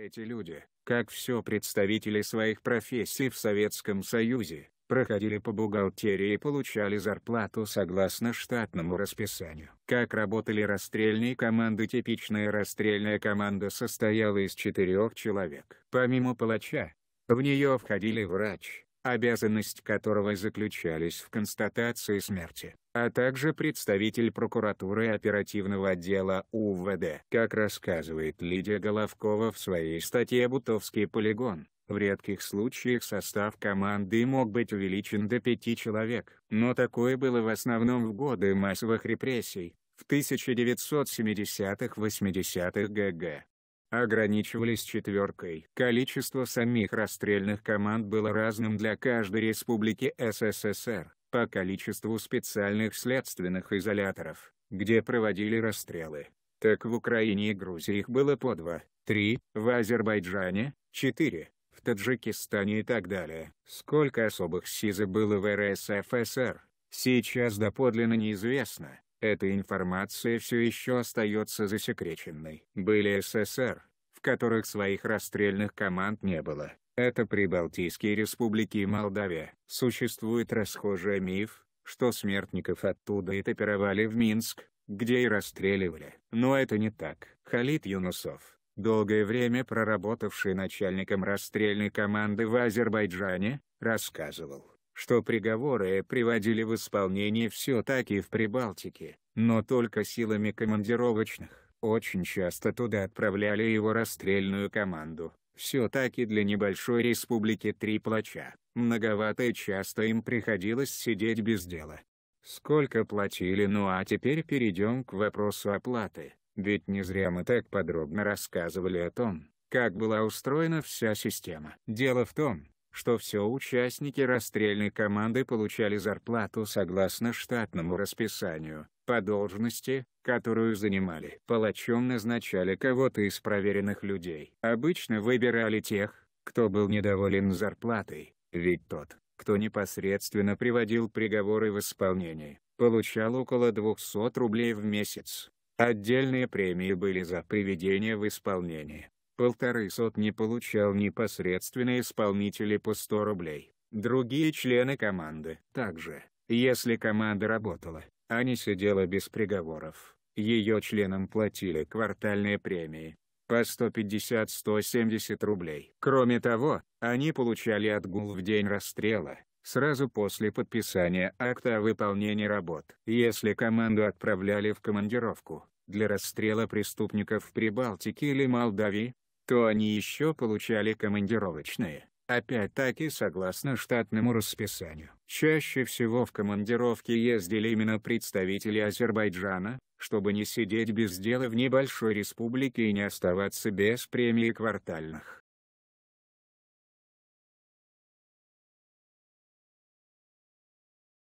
Эти люди, как все представители своих профессий в Советском Союзе, проходили по бухгалтерии и получали зарплату согласно штатному расписанию. Как работали расстрельные команды Типичная расстрельная команда состояла из четырех человек. Помимо палача, в нее входили врач, обязанность которого заключались в констатации смерти, а также представитель прокуратуры оперативного отдела УВД. Как рассказывает Лидия Головкова в своей статье «Бутовский полигон», в редких случаях состав команды мог быть увеличен до пяти человек, но такое было в основном в годы массовых репрессий, в 1970-80-х ГГ ограничивались четверкой. Количество самих расстрельных команд было разным для каждой республики СССР, по количеству специальных следственных изоляторов, где проводили расстрелы. Так в Украине и Грузии их было по два, три, в Азербайджане – четыре, в Таджикистане и так далее. Сколько особых СИЗы было в РСФСР, сейчас доподлинно неизвестно. Эта информация все еще остается засекреченной. Были СССР, в которых своих расстрельных команд не было. Это Прибалтийские республики и Молдавия. Существует расхожий миф, что смертников оттуда и топировали в Минск, где и расстреливали. Но это не так. Халид Юнусов, долгое время проработавший начальником расстрельной команды в Азербайджане, рассказывал, что приговоры приводили в исполнение все так и в Прибалтике, но только силами командировочных. Очень часто туда отправляли его расстрельную команду. Все-таки для небольшой республики три плача, многовато и часто им приходилось сидеть без дела. Сколько платили ну а теперь перейдем к вопросу оплаты, ведь не зря мы так подробно рассказывали о том, как была устроена вся система. Дело в том, что все участники расстрельной команды получали зарплату согласно штатному расписанию, по должности, которую занимали, палачом назначали кого-то из проверенных людей. Обычно выбирали тех, кто был недоволен зарплатой, ведь тот, кто непосредственно приводил приговоры в исполнение, получал около 200 рублей в месяц. Отдельные премии были за приведение в исполнение. Полторы сотни получал непосредственно исполнители по 100 рублей. Другие члены команды. Также, если команда работала, Аня сидела без приговоров. Ее членам платили квартальные премии. По 150-170 рублей. Кроме того, они получали отгул в день расстрела, сразу после подписания акта о выполнении работ. Если команду отправляли в командировку, для расстрела преступников в Прибалтике или Молдавии, то они еще получали командировочные. Опять-таки согласно штатному расписанию. Чаще всего в командировке ездили именно представители Азербайджана, чтобы не сидеть без дела в небольшой республике и не оставаться без премии квартальных.